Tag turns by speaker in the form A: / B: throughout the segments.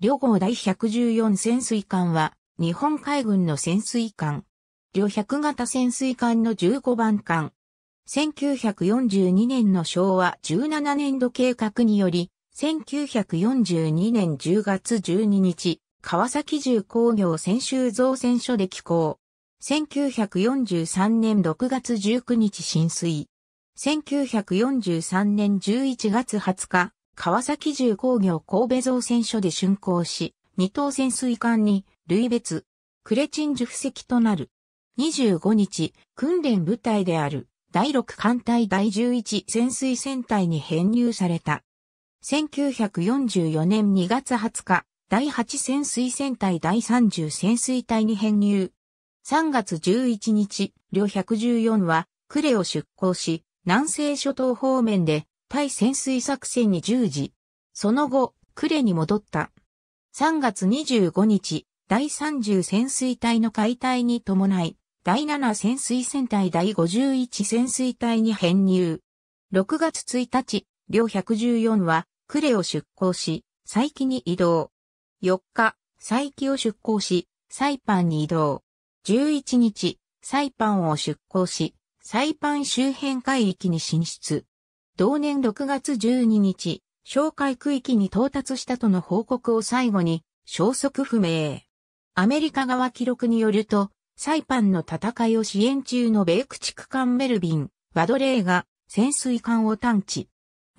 A: 両号第114潜水艦は、日本海軍の潜水艦。両100型潜水艦の15番艦。1942年の昭和17年度計画により、1942年10月12日、川崎重工業専修造船所で寄港。1943年6月19日浸水。1943年11月20日、川崎重工業神戸造船所で竣工し、二等潜水艦に類別、クレチン受付となる。25日、訓練部隊である第6艦隊第11潜水船隊に編入された。1944年2月20日、第8潜水船隊第30潜水隊に編入。3月11日、両114は、呉を出港し、南西諸島方面で対潜水作戦に従事。その後、呉に戻った。3月25日、第30潜水隊の解体に伴い、第7潜水戦隊第51潜水隊に編入。6月1日、両114は、呉を出港し、再起に移動。4日、再起を出港し、サイパンに移動。11日、サイパンを出港し、サイパン周辺海域に進出。同年6月12日、哨戒区域に到達したとの報告を最後に、消息不明。アメリカ側記録によると、サイパンの戦いを支援中の米駆逐艦メルビン、ワドレーが潜水艦を探知。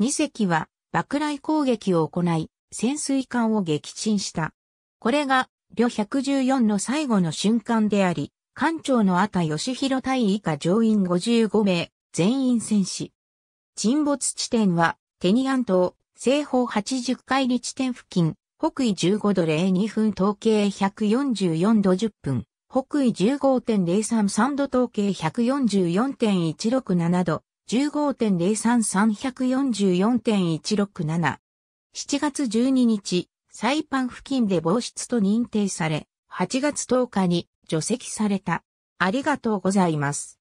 A: 2隻は爆雷攻撃を行い、潜水艦を撃沈した。これが、旅114の最後の瞬間であり、艦長のあた義弘隊以下乗員55名、全員戦死。沈没地点は、テニアン島、西方80海里地点付近、北緯15度02分統計144度10分、北緯15.033度統計144.167度、15.033144.167。7月12日、サイパン付近で防湿と認定され、8月10日に除籍された。ありがとうございます。